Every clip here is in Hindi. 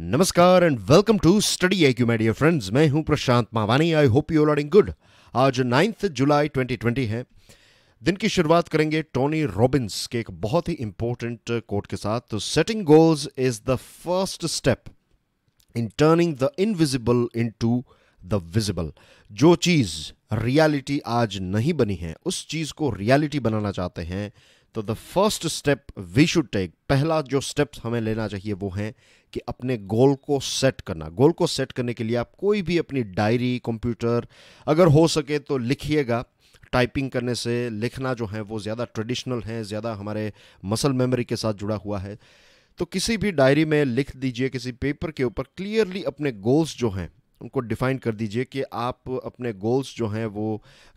नमस्कार and welcome to study Q my dear friends मैं हूं Prashant Mavani I hope you are good आज नाइन्थ जुलाई 2020 है दिन की शुरुआत करेंगे टोनी रॉबिन्स के एक बहुत ही इंपॉर्टेंट कोट के साथ तो setting goals is the first step in turning the invisible to the visible जो चीज़ रियलिटी आज नहीं बनी है उस चीज़ को रियलिटी बनाना चाहते हैं तो the first step we should take पहला जो स्टेप्स हमें लेना चाहिए वो है कि अपने गोल को सेट करना गोल को सेट करने के लिए आप कोई भी अपनी डायरी कंप्यूटर अगर हो सके तो लिखिएगा टाइपिंग करने से लिखना जो है वो ज़्यादा ट्रेडिशनल है ज़्यादा हमारे मसल मेमोरी के साथ जुड़ा हुआ है तो किसी भी डायरी में लिख दीजिए किसी पेपर के ऊपर क्लियरली अपने गोल्स जो हैं उनको डिफाइन कर दीजिए कि आप अपने गोल्स जो हैं वो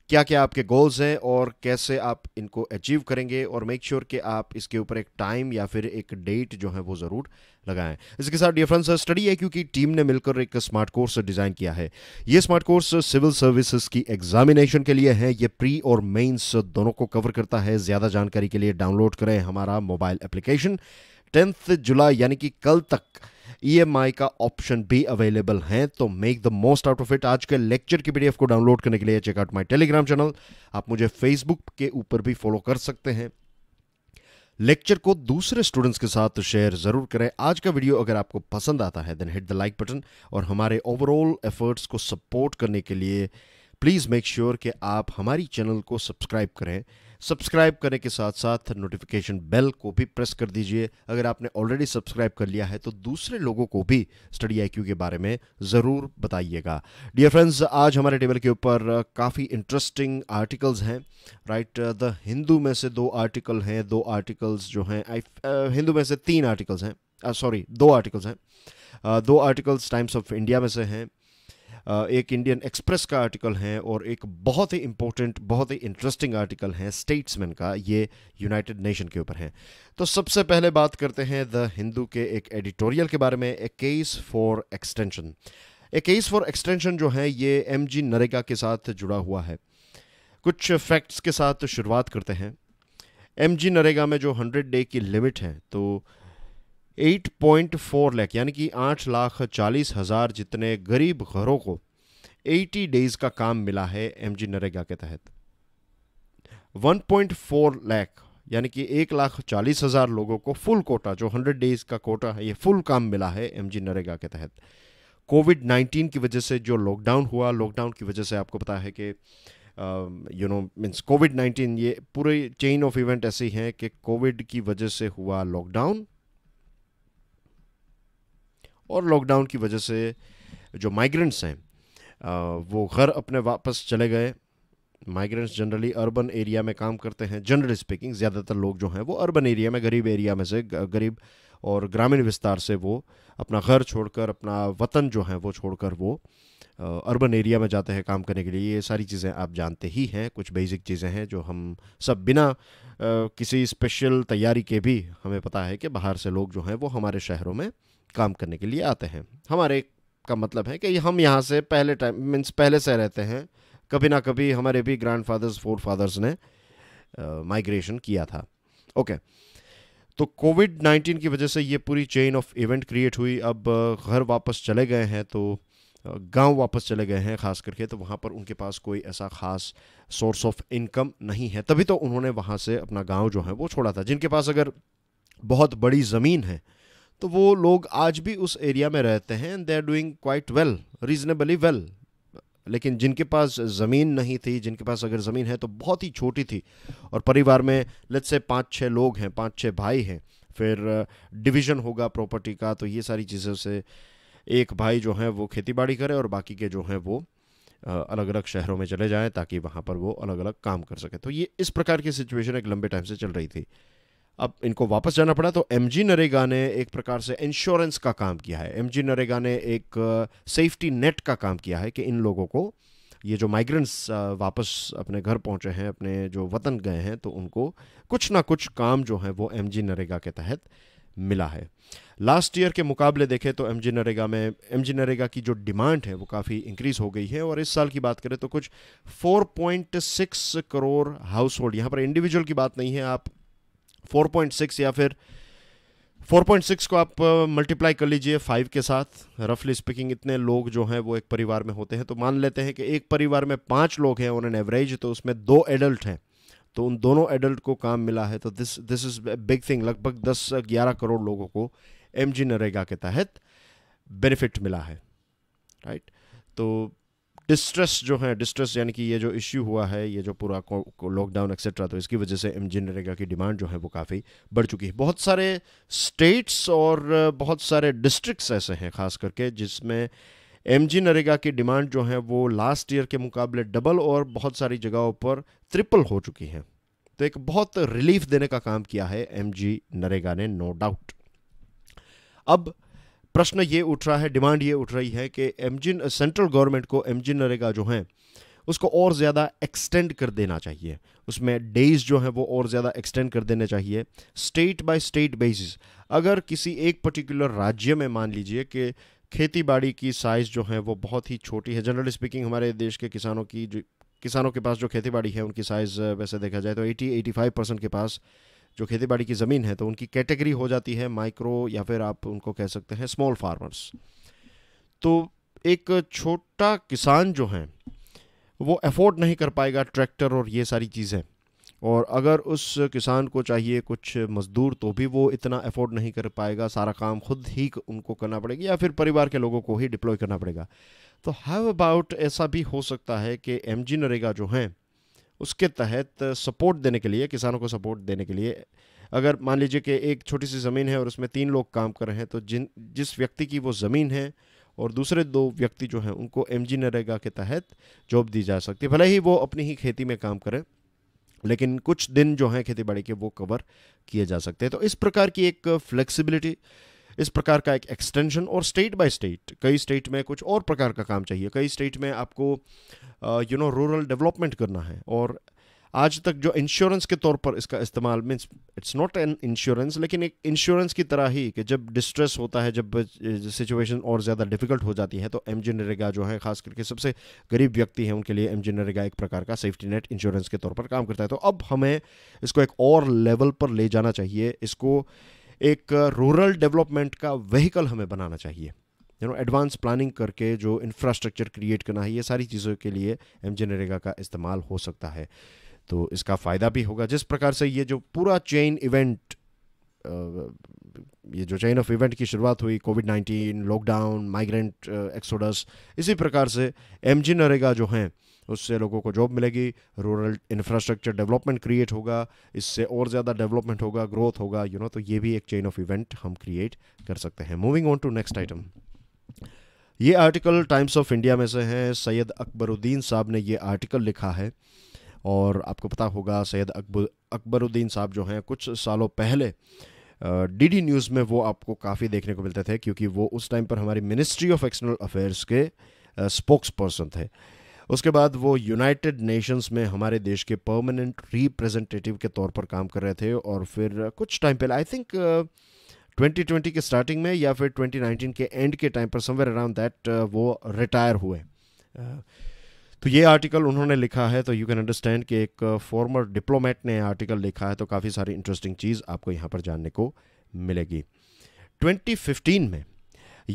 क्या क्या आपके गोल्स हैं और कैसे आप इनको अचीव करेंगे और मेक श्योर sure कि आप इसके ऊपर एक टाइम या फिर एक डेट जो है वो ज़रूर लगाएं इसके साथ डियर फ्रेंड्स स्टडी है क्योंकि टीम ने मिलकर एक स्मार्ट कोर्स डिज़ाइन किया है ये स्मार्ट कोर्स सिविल सर्विसेज की एग्जामिनेशन के लिए है ये प्री और मेन्स दोनों को कवर करता है ज़्यादा जानकारी के लिए डाउनलोड करें हमारा मोबाइल एप्लीकेशन टेंथ जुलाई यानी कि कल तक ईएमआई e का ऑप्शन भी अवेलेबल है तो make the most out of it आज के लेक्चर की पीडीएफ को डाउनलोड करने के लिए चेकआउट माई टेलीग्राम चैनल आप मुझे फेसबुक के ऊपर भी फॉलो कर सकते हैं लेक्चर को दूसरे स्टूडेंट्स के साथ शेयर जरूर करें आज का वीडियो अगर आपको पसंद आता है then hit the like button और हमारे ओवरऑल एफर्ट्स को सपोर्ट करने के लिए प्लीज़ मेक श्योर कि आप हमारी चैनल को सब्सक्राइब करें सब्सक्राइब करने के साथ साथ नोटिफिकेशन बेल को भी प्रेस कर दीजिए अगर आपने ऑलरेडी सब्सक्राइब कर लिया है तो दूसरे लोगों को भी स्टडी आई के बारे में ज़रूर बताइएगा डियर फ्रेंड्स आज हमारे टेबल के ऊपर काफ़ी इंटरेस्टिंग आर्टिकल्स हैं राइट द हिंदू में से दो आर्टिकल हैं दो आर्टिकल्स जो हैं हिंदू uh, में से तीन आर्टिकल्स हैं सॉरी uh, दो आर्टिकल्स हैं uh, दो आर्टिकल्स टाइम्स ऑफ इंडिया में से हैं एक इंडियन एक्सप्रेस का आर्टिकल है और एक बहुत ही इंपॉर्टेंट बहुत ही इंटरेस्टिंग आर्टिकल है स्टेट्समैन का ये यूनाइटेड नेशन के ऊपर है तो सबसे पहले बात करते हैं द हिंदू के एक एडिटोरियल के बारे में a case for extension a case for extension जो है ये एम जी नरेगा के साथ जुड़ा हुआ है कुछ फैक्ट्स के साथ शुरुआत करते हैं एम जी नरेगा में जो हंड्रेड डे की लिमिट है तो 8.4 लाख यानी कि आठ लाख चालीस हज़ार जितने गरीब घरों को 80 डेज़ का काम मिला है एमजी नरेगा के तहत 1.4 लाख यानी कि एक लाख चालीस हज़ार लोगों को फुल कोटा जो 100 डेज़ का कोटा है ये फुल काम मिला है एमजी नरेगा के तहत कोविड 19 की वजह से जो लॉकडाउन हुआ लॉकडाउन की वजह से आपको पता है कि यू नो मीन्स कोविड 19 ये पूरे चेन ऑफ इवेंट ऐसे हैं कि कोविड की वजह से हुआ लॉकडाउन और लॉकडाउन की वजह से जो माइग्रेंट्स हैं वो घर अपने वापस चले गए माइग्रेंट्स जनरली अर्बन एरिया में काम करते हैं जनरली स्पीकिंग ज़्यादातर लोग जो हैं वो अर्बन एरिया में गरीब एरिया में से गरीब और ग्रामीण विस्तार से वो अपना घर छोड़कर अपना वतन जो है वो छोड़कर वो अर्बन एरिया में जाते हैं काम करने के लिए ये सारी चीज़ें आप जानते ही हैं कुछ बेसिक चीज़ें हैं जो हम सब बिना किसी स्पेशल तैयारी के भी हमें पता है कि बाहर से लोग जो हैं वो हमारे शहरों में काम करने के लिए आते हैं हमारे का मतलब है कि हम यहाँ से पहले टाइम मीन्स पहले से रहते हैं कभी ना कभी हमारे भी ग्रैंड फादर्स फोर फादर्स ने माइग्रेशन किया था ओके okay. तो कोविड नाइन्टीन की वजह से ये पूरी चेन ऑफ इवेंट क्रिएट हुई अब घर वापस चले गए हैं तो गांव वापस चले गए हैं खास करके तो वहाँ पर उनके पास कोई ऐसा खास सोर्स ऑफ इनकम नहीं है तभी तो उन्होंने वहाँ से अपना गांव जो है वो छोड़ा था जिनके पास अगर बहुत बड़ी ज़मीन है तो वो लोग आज भी उस एरिया में रहते हैं and they are doing quite well reasonably well लेकिन जिनके पास ज़मीन नहीं थी जिनके पास अगर ज़मीन है तो बहुत ही छोटी थी और परिवार में लेट से पाँच छः लोग हैं पाँच छः भाई हैं फिर डिवीज़न uh, होगा प्रॉपर्टी का तो ये सारी चीज़ों से एक भाई जो हैं वो खेती बाड़ी करें और बाकी के जो हैं वो अलग अलग शहरों में चले जाएं ताकि वहाँ पर वो अलग अलग काम कर सकें तो ये इस प्रकार की सिचुएशन एक लंबे टाइम से चल रही थी अब इनको वापस जाना पड़ा तो एम जी नरेगा ने एक प्रकार से इंश्योरेंस का काम किया है एम जी नरेगा ने एक सेफ्टी नेट का काम किया है कि इन लोगों को ये जो माइग्रेंट्स वापस अपने घर पहुंचे हैं अपने जो वतन गए हैं तो उनको कुछ ना कुछ काम जो है वो एम जी नरेगा के तहत मिला है लास्ट ईयर के मुकाबले देखें तो एम जी नरेगा में एम जी नरेगा की जो डिमांड है वो काफ़ी इंक्रीज़ हो गई है और इस साल की बात करें तो कुछ 4.6 करोड़ हाउस होल्ड यहाँ पर इंडिविजुअल की बात नहीं है आप 4.6 या फिर 4.6 को आप मल्टीप्लाई uh, कर लीजिए फाइव के साथ रफली स्पीकिंग इतने लोग जो हैं वो एक परिवार में होते हैं तो मान लेते हैं कि एक परिवार में पाँच लोग हैं ऑन एन एवरेज तो उसमें दो एडल्ट हैं तो उन दोनों एडल्ट को काम मिला है तो this this is big thing लगभग दस ग्यारह करोड़ लोगों को एम जी नरेगा के तहत बेनिफिट मिला है राइट तो डिस्ट्रेस जो है डिस्ट्रेस यानी कि ये जो इश्यू हुआ है ये जो पूरा लॉकडाउन एक्सेट्रा तो इसकी वजह से एम जी नरेगा की डिमांड जो है वो काफ़ी बढ़ चुकी है बहुत सारे स्टेट्स और बहुत सारे डिस्ट्रिक्ट ऐसे हैं ख़ास करके जिसमें एम जी नरेगा की डिमांड जो है वो लास्ट ईयर के मुकाबले डबल और बहुत सारी जगहों पर ट्रिपल हो चुकी है तो एक बहुत रिलीफ देने का काम किया है एम जी नरेगा ने नो डाउट अब प्रश्न ये उठ रहा है डिमांड ये उठ रही है कि एम जी सेंट्रल गवर्नमेंट को एम जी नरेगा जो है उसको और ज़्यादा एक्सटेंड कर देना चाहिए उसमें डेज जो है वो और ज़्यादा एक्सटेंड कर देने चाहिए स्टेट बाय स्टेट बेसिस अगर किसी एक पर्टिकुलर राज्य में मान लीजिए कि खेती बाड़ी की साइज़ जो है वो बहुत ही छोटी है जनरल स्पीकिंग हमारे देश के किसानों की जो किसानों के पास जो खेती बाड़ी है उनकी साइज़ वैसे देखा जाए तो 80 85 परसेंट के पास जो खेती बाड़ी की ज़मीन है तो उनकी कैटेगरी हो जाती है माइक्रो या फिर आप उनको कह सकते हैं स्मॉल फार्मर्स तो एक छोटा किसान जो है वो अफोर्ड नहीं कर पाएगा ट्रैक्टर और ये सारी चीज़ें और अगर उस किसान को चाहिए कुछ मज़दूर तो भी वो इतना अफोर्ड नहीं कर पाएगा सारा काम खुद ही उनको करना पड़ेगा या फिर परिवार के लोगों को ही डिप्लॉय करना पड़ेगा तो हैव अबाउट ऐसा भी हो सकता है कि एम जी नरेगा जो हैं उसके तहत सपोर्ट देने के लिए किसानों को सपोर्ट देने के लिए अगर मान लीजिए कि एक छोटी सी ज़मीन है और उसमें तीन लोग काम कर रहे हैं तो जिन जिस व्यक्ति की वो ज़मीन है और दूसरे दो व्यक्ति जो हैं उनको एम जी नरेगा के तहत जॉब दी जा सकती है भले ही वो अपनी ही खेती में काम करें लेकिन कुछ दिन जो हैं खेती बाड़ी के वो कवर किए जा सकते हैं तो इस प्रकार की एक फ्लेक्सिबिलिटी इस प्रकार का एक एक्सटेंशन और स्टेट बाय स्टेट कई स्टेट में कुछ और प्रकार का काम चाहिए कई स्टेट में आपको यू नो रूरल डेवलपमेंट करना है और आज तक जो इंश्योरेंस के तौर पर इसका इस्तेमाल means it's not an insurance लेकिन एक इंश्योरेंस की तरह ही कि जब डिस्ट्रेस होता है जब सिचुएशन और ज़्यादा डिफिकल्ट हो जाती है तो एम जी नरेगा जो है खास करके सबसे गरीब व्यक्ति हैं उनके लिए एम जी नरेगा एक प्रकार का सेफ्टी नेट इंश्योरेंस के तौर पर काम करता है तो अब हमें इसको एक और लेवल पर ले जाना चाहिए इसको एक रूरल डेवलपमेंट का वहीकल हमें बनाना चाहिए यू नो एडवांस प्लानिंग करके जो इंफ्रास्ट्रक्चर क्रिएट करना है ये सारी चीज़ों के लिए एम जी नरेगा का इस्तेमाल हो सकता है तो इसका फ़ायदा भी होगा जिस प्रकार से ये जो पूरा चेन इवेंट ये जो चेन ऑफ इवेंट की शुरुआत हुई COVID nineteen lockdown migrant exodus इसी प्रकार से एम जी नरेगा जो हैं उससे लोगों को जॉब मिलेगी रूरल इंफ्रास्ट्रक्चर डेवलपमेंट क्रिएट होगा इससे और ज़्यादा डेवलपमेंट होगा ग्रोथ होगा यू you नो know, तो ये भी एक चेन ऑफ इवेंट हम क्रिएट कर सकते हैं moving on to next item ये आर्टिकल टाइम्स ऑफ इंडिया में से है सैयद अकबरुद्दीन साहब ने ये आर्टिकल लिखा है और आपको पता होगा सैयद अकबर अकबरुद्दीन साहब जो हैं कुछ सालों पहले डीडी न्यूज़ में वो आपको काफ़ी देखने को मिलते थे क्योंकि वो उस टाइम पर हमारी मिनिस्ट्री ऑफ एक्सटर्नल अफेयर्स के स्पोक्स पर्सन थे उसके बाद वो यूनाइटेड नेशंस में हमारे देश के परमानेंट रिप्रेजेंटेटिव के तौर पर काम कर रहे थे और फिर कुछ टाइम पहले आई थिंक 2020 के स्टार्टिंग में या फिर 2019 के एंड के टाइम पर समवेयर अराउंड दैट वो रिटायर हुए uh, तो ये आर्टिकल उन्होंने लिखा है तो यू कैन अंडरस्टैंड कि एक फॉर्मर uh, डिप्लोमेट ने आर्टिकल लिखा है तो काफ़ी सारी इंटरेस्टिंग चीज़ आपको यहाँ पर जानने को मिलेगी 2015 में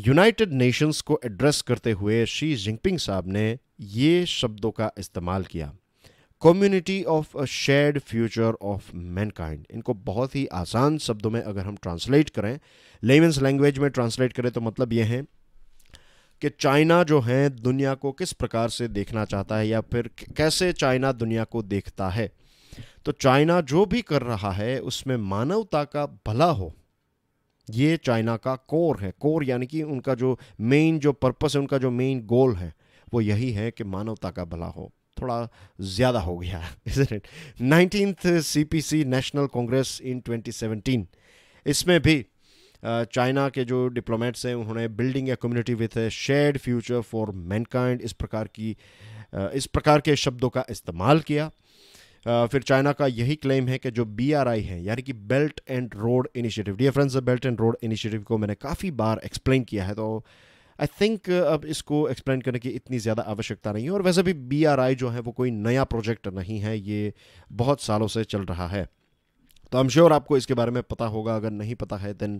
यूनाइटेड नेशंस को एड्रेस करते हुए शी जिनपिंग साहब ने ये शब्दों का इस्तेमाल किया community of a shared future of mankind इनको बहुत ही आसान शब्दों में अगर हम ट्रांसलेट करें लेमेंस लैंग्वेज में ट्रांसलेट करें तो मतलब ये हैं कि चाइना जो है दुनिया को किस प्रकार से देखना चाहता है या फिर कैसे चाइना दुनिया को देखता है तो चाइना जो भी कर रहा है उसमें मानवता का भला हो ये चाइना का कोर है कोर यानी कि उनका जो मेन जो पर्पस है उनका जो मेन गोल है वो यही है कि मानवता का भला हो थोड़ा ज़्यादा हो गया nineteen C P C national congress in 2017 इसमें भी चाइना के जो डिप्लोमेट्स हैं उन्होंने building a community with a shared future for mankind इस प्रकार की इस प्रकार के शब्दों का इस्तेमाल किया फिर चाइना का यही क्लेम है कि जो बी आर आई है यानी कि belt and road initiative dear friends belt and road initiative को मैंने काफ़ी बार एक्सप्लेन किया है तो आई थिंक अब इसको एक्सप्लेन करने की इतनी ज़्यादा आवश्यकता नहीं है और वैसे भी बी आर आई जो है वो कोई नया प्रोजेक्ट नहीं है ये बहुत सालों से चल रहा है तो आई एम श्योर आपको इसके बारे में पता होगा अगर नहीं पता है देन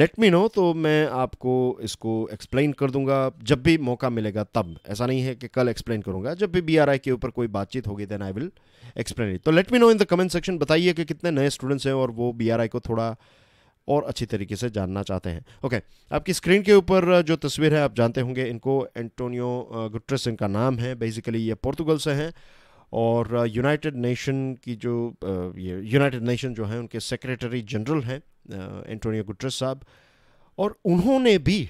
लेट मी नो तो मैं आपको इसको एक्सप्लेन कर दूंगा जब भी मौका मिलेगा तब ऐसा नहीं है कि कल एक्सप्लेन करूंगा जब भी बी के ऊपर कोई बातचीत होगी then I will explain it तो let me know in the comment section बताइए कि कितने नए स्टूडेंट्स हैं और वो बी को थोड़ा और अच्छी तरीके से जानना चाहते हैं ओके okay, आपकी स्क्रीन के ऊपर जो तस्वीर है आप जानते होंगे इनको एंटोनियो गुट्रेस इनका नाम है बेसिकली ये पोर्तुगल से हैं और यूनाइटेड uh, नेशन की जो uh, ये यूनाइटेड नेशन जो हैं उनके सेक्रेटरी जनरल हैं एंटोनियो uh, गुटरस साहब और उन्होंने भी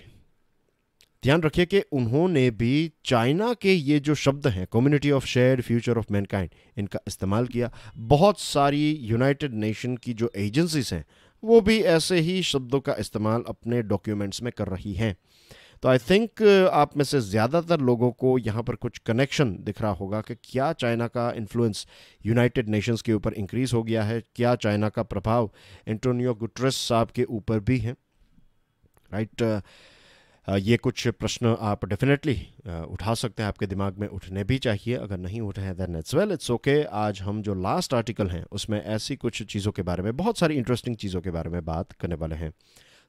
ध्यान रखिए कि उन्होंने भी चाइना के ये जो शब्द हैं community of share future of mankind इनका इस्तेमाल किया बहुत सारी यूनाइटेड नेशन की जो एजेंसीज हैं वो भी ऐसे ही शब्दों का इस्तेमाल अपने डॉक्यूमेंट्स में कर रही हैं तो आई थिंक uh, आप में से ज़्यादातर लोगों को यहाँ पर कुछ कनेक्शन दिख रहा होगा कि क्या चाइना का इन्फ्लुएंस यूनाइटेड नेशंस के ऊपर इंक्रीज़ हो गया है क्या चाइना का प्रभाव एंटोनियो गुटरस साहब के ऊपर भी है राइट right? Uh, uh, ये कुछ प्रश्न आप डेफिनेटली उठा सकते हैं आपके दिमाग में उठने भी चाहिए अगर नहीं उठे हैं then it's well it's okay आज हम जो लास्ट आर्टिकल हैं उसमें ऐसी कुछ चीज़ों के बारे में बहुत सारी इंटरेस्टिंग चीज़ों के बारे में बात करने वाले हैं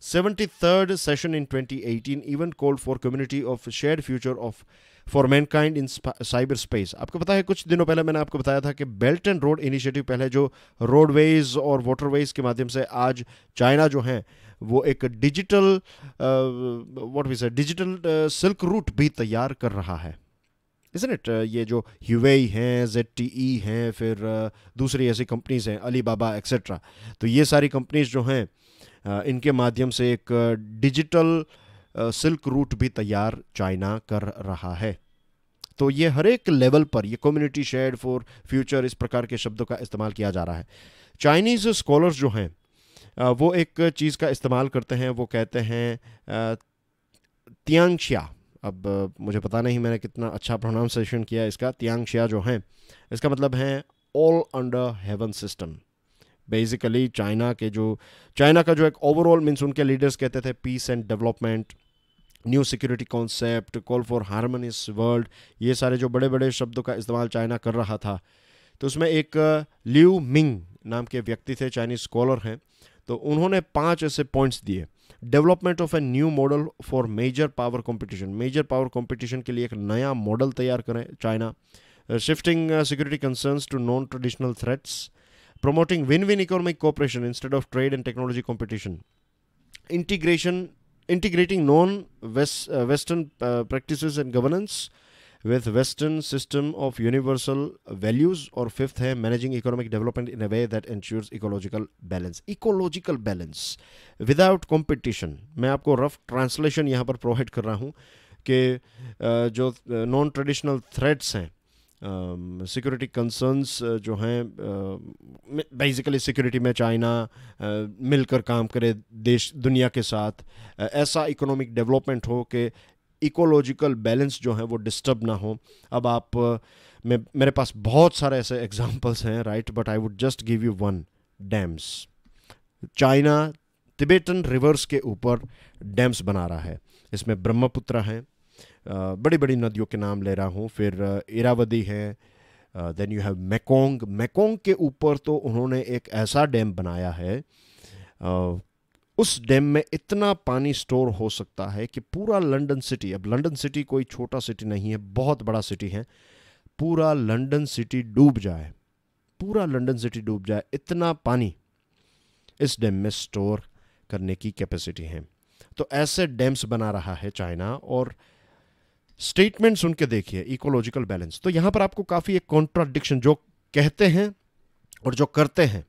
73rd session in 2018 event called for community of shared future of for mankind in cyberspace आपको पता है कुछ दिनों पहले मैंने आपको बताया था कि बेल्ट एंड रोड इनिशिएटिव पहले जो रोडवेज और वाटरवेज के माध्यम से आज चाइना जो है वो एक digital what we say digital silk route भी तैयार कर रहा है इसन इट uh, ये जो ह्यूवेई हैं जेड टी ई हैं फिर uh, दूसरी ऐसी कंपनीज हैं अली बाबा एक्सेट्रा तो ये सारी कंपनीज जो हैं इनके माध्यम से एक डिजिटल सिल्क रूट भी तैयार चाइना कर रहा है तो ये हर एक लेवल पर ये कम्युनिटी शेयर फॉर फ्यूचर इस प्रकार के शब्दों का इस्तेमाल किया जा रहा है चाइनीज़ स्कॉलर्स जो हैं वो एक चीज़ का इस्तेमाल करते हैं वो कहते हैं तियांगशिया अब मुझे पता नहीं मैंने कितना अच्छा प्रोनाउंसिएशन किया इसका तियांगशिया जो हैं इसका मतलब है all under heaven system basically China के जो चाइना का जो एक ओवरऑल मीन्स उनके लीडर्स कहते थे peace and development new security concept call for harmonious world ये सारे जो बड़े बड़े शब्दों का इस्तेमाल चाइना कर रहा था तो उसमें एक ल्यू uh, मिंग नाम के व्यक्ति थे चाइनीज स्कॉलर हैं तो उन्होंने पांच ऐसे पॉइंट्स दिए development of a new model for major power competition major power competition के लिए एक नया मॉडल तैयार करें China shifting security concerns to non traditional threats promoting win-win economic cooperation instead of trade and technology competition, integration, integrating known West, uh, Western uh, practices and governance with Western system of universal values, or fifth है managing economic development in a way that ensures ecological balance. Ecological balance without competition. main aapko rough translation yahan par provide कर रहा हूँ कि जो non traditional threats hain security um, concerns uh, जो हैं बेसिकली uh, सिक्योरिटी में चाइना uh, मिलकर काम करे देश दुनिया के साथ ऐसा इकोनॉमिक डेवलपमेंट हो कि इकोलॉजिकल बैलेंस जो है वो डिस्टर्ब ना हो अब आप मैं मेरे पास बहुत सारे ऐसे एग्जांपल्स हैं right but I would just give you one dams China Tibetan rivers के ऊपर डैम्स बना रहा है इसमें ब्रह्मपुत्र हैं बड़ी बड़ी नदियों के नाम ले रहा हूँ फिर इरावदी है then you have Mekong Mekong के ऊपर तो उन्होंने एक ऐसा डैम बनाया है उस डैम में इतना पानी स्टोर हो सकता है कि पूरा लंदन सिटी अब लंदन सिटी कोई छोटा सिटी नहीं है बहुत बड़ा सिटी है पूरा लंदन सिटी डूब जाए पूरा लंदन सिटी डूब जाए इतना पानी इस डैम में स्टोर करने की कैपेसिटी है तो ऐसे डैम्स बना रहा है चाइना और सुन उनके देखिए इकोलॉजिकल बैलेंस तो यहां पर आपको काफ़ी एक कॉन्ट्राडिक्शन जो कहते हैं और जो करते हैं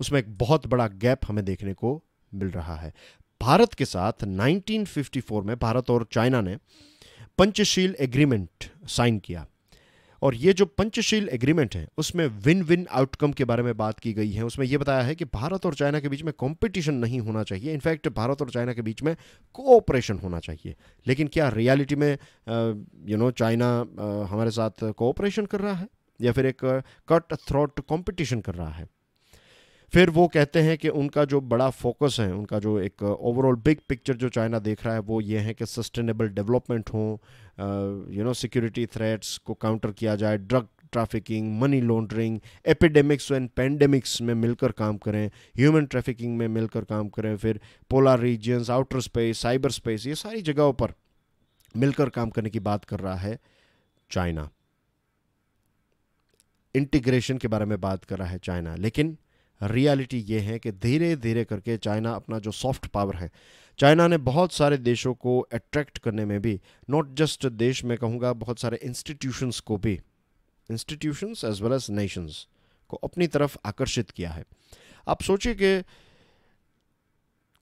उसमें एक बहुत बड़ा गैप हमें देखने को मिल रहा है भारत के साथ 1954 में भारत और चाइना ने पंचशील एग्रीमेंट साइन किया और ये जो पंचशील एग्रीमेंट है उसमें विन विन आउटकम के बारे में बात की गई है उसमें ये बताया है कि भारत और चाइना के बीच में कंपटीशन नहीं होना चाहिए इनफैक्ट भारत और चाइना के बीच में कोऑपरेशन होना चाहिए लेकिन क्या रियलिटी में यू नो चाइना हमारे साथ कोऑपरेशन कर रहा है या फिर एक कट थ्रोट कॉम्पिटिशन कर रहा है फिर वो कहते हैं कि उनका जो बड़ा फोकस है उनका जो एक ओवरऑल बिग पिक्चर जो चाइना देख रहा है वो ये है कि सस्टेनेबल डेवलपमेंट हो यू नो सिक्योरिटी थ्रेट्स को काउंटर किया जाए drug trafficking money laundering epidemics and pandemics में मिलकर काम करें ह्यूमन ट्रैफिकिंग में मिलकर काम करें फिर polar regions outer space cyber space ये सारी जगहों पर मिलकर काम करने की बात कर रहा है चाइना इंटीग्रेशन के बारे में बात कर रहा है चाइना लेकिन रियलिटी ये है कि धीरे धीरे करके चाइना अपना जो सॉफ्ट पावर है चाइना ने बहुत सारे देशों को अट्रैक्ट करने में भी नॉट जस्ट देश में कहूँगा बहुत सारे इंस्टीट्यूशंस को भी institutions as well as nations को अपनी तरफ आकर्षित किया है आप सोचिए कि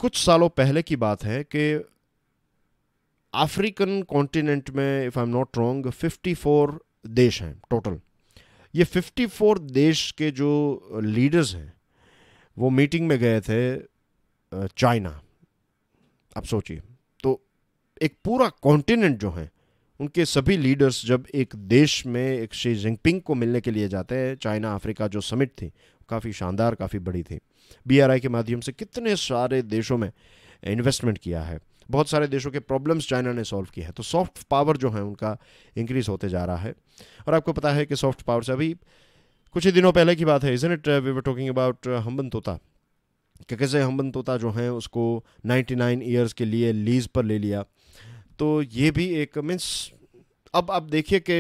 कुछ सालों पहले की बात है कि अफ्रीकन कॉन्टिनेंट में if I am not wrong 54 देश हैं टोटल ये 54 देश के जो लीडर्स हैं वो मीटिंग में गए थे चाइना आप सोचिए तो एक पूरा कॉन्टिनेंट जो है उनके सभी लीडर्स जब एक देश में एक शी जिनपिंग को मिलने के लिए जाते हैं चाइना अफ्रीका जो समिट थी काफ़ी शानदार काफ़ी बड़ी थी बीआरआई के माध्यम से कितने सारे देशों में इन्वेस्टमेंट किया है बहुत सारे देशों के प्रॉब्लम्स चाइना ने सॉल्व किए हैं तो सॉफ्ट पावर जो है उनका इंक्रीज़ होते जा रहा है और आपको पता है कि सॉफ्ट पावर से अभी कुछ ही दिनों पहले की बात है isn't it we were talking about Hambantota कि कैसे हम्बन तोता जो है उसको 99 नाइन ईयर्स के लिए लीज़ पर ले लिया तो ये भी एक मीन्स अब आप देखिए कि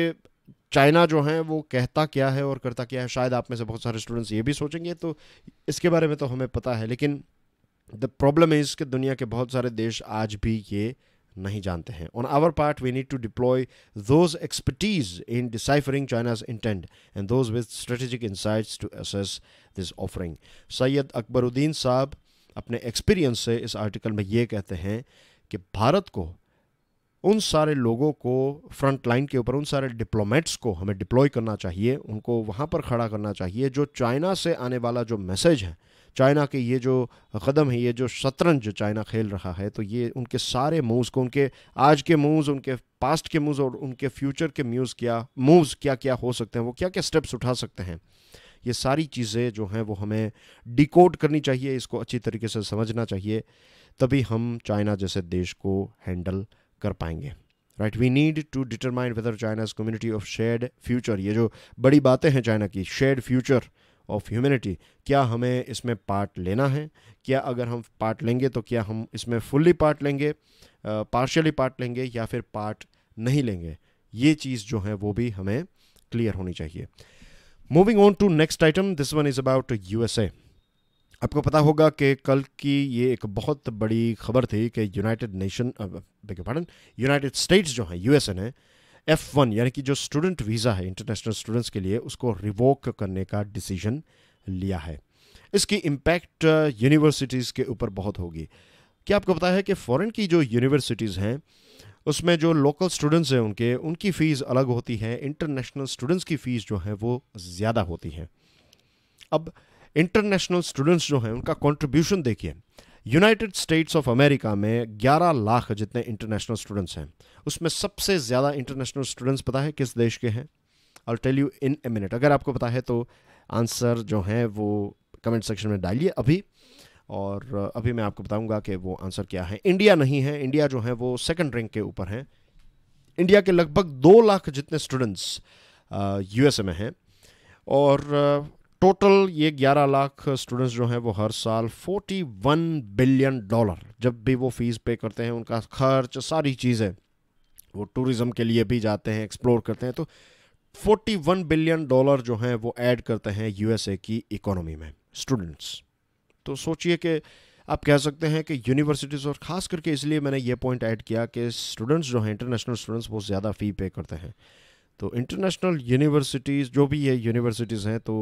चाइना जो है वो कहता क्या है और करता क्या है शायद आप में से बहुत सारे स्टूडेंट्स ये भी सोचेंगे तो इसके बारे में तो हमें पता है लेकिन द प्रॉब्लम इज़ कि दुनिया के बहुत सारे देश आज भी ये नहीं जानते हैं on our part we need to deploy those expertise in deciphering China's intent and those with strategic insights to assess this offering Syed Akbaruddin sahab अपने एक्सपीरियंस से इस आर्टिकल में ये कहते हैं कि भारत को उन सारे लोगों को फ्रंट लाइन के ऊपर उन सारे डिप्लोमेट्स को हमें डिप्लॉय करना चाहिए उनको वहाँ पर खड़ा करना चाहिए जो चाइना से आने वाला जो मैसेज है चाइना के ये जो कदम है ये जो शतरंज जो चाइना खेल रहा है तो ये उनके सारे मूव्स को उनके आज के मूव्स उनके पास्ट के मूव्स और उनके फ्यूचर के मूव्स क्या मूव्स क्या क्या हो सकते हैं वो क्या क्या स्टेप्स उठा सकते हैं ये सारी चीज़ें जो हैं वो हमें डिकोड करनी चाहिए इसको अच्छी तरीके से समझना चाहिए तभी हम चाइना जैसे देश को हैंडल कर पाएंगे right we need to determine whether China's community of shared future ये जो बड़ी बातें हैं चाइना की शेड फ्यूचर ऑफ ह्यूमैनिटी क्या हमें इसमें पार्ट लेना है क्या अगर हम पार्ट लेंगे तो क्या हम इसमें फुल्ली पार्ट लेंगे पार्शली पार्ट लेंगे या फिर पार्ट नहीं लेंगे ये चीज़ जो है वो भी हमें क्लियर होनी चाहिए moving on to next item this one is about you आपको पता होगा कि कल की ये एक बहुत बड़ी खबर थी कि United Nation pardon United States जो हैं यू यूएसए ने एफ वन यानी कि जो स्टूडेंट वीज़ा है इंटरनेशनल स्टूडेंट्स के लिए उसको रिवोक करने का डिसीजन लिया है इसकी इम्पैक्ट यूनिवर्सिटीज़ uh, के ऊपर बहुत होगी क्या आपको पता है कि फॉरेन की जो यूनिवर्सिटीज़ हैं उसमें जो लोकल स्टूडेंट्स हैं उनके उनकी फ़ीस अलग होती है इंटरनेशनल स्टूडेंट्स की फ़ीस जो है वो ज़्यादा होती है अब इंटरनेशनल स्टूडेंट्स जो हैं उनका कंट्रीब्यूशन देखिए यूनाइटेड स्टेट्स ऑफ अमेरिका में 11 लाख जितने इंटरनेशनल स्टूडेंट्स हैं उसमें सबसे ज़्यादा इंटरनेशनल स्टूडेंट्स पता है किस देश के हैं I tell you in a minute अगर आपको पता है तो आंसर जो है वो कमेंट सेक्शन में डालिए अभी और अभी मैं आपको बताऊंगा कि वो आंसर क्या है इंडिया नहीं है इंडिया जो है वो सेकंड रैंक के ऊपर है इंडिया के लगभग दो लाख जितने स्टूडेंट्स यूएसए में हैं और टोटल ये 11 लाख स्टूडेंट्स जो हैं वो हर साल 41 बिलियन डॉलर जब भी वो फीस पे करते हैं उनका खर्च सारी चीज़ें वो टूरिज़्म के लिए भी जाते हैं एक्सप्लोर करते हैं तो 41 बिलियन डॉलर जो हैं वो ऐड करते हैं यूएसए की इकोनॉमी में स्टूडेंट्स तो सोचिए कि आप कह सकते हैं कि यूनिवर्सिटीज़ और ख़ास करके इसलिए मैंने ये पॉइंट ऐड किया कि स्टूडेंट्स जो हैं इंटरनेशनल स्टूडेंट्स वो ज़्यादा फ़ी पे करते हैं तो इंटरनेशनल यूनिवर्सिटीज़ जो भी ये यूनिवर्सिटीज़ हैं तो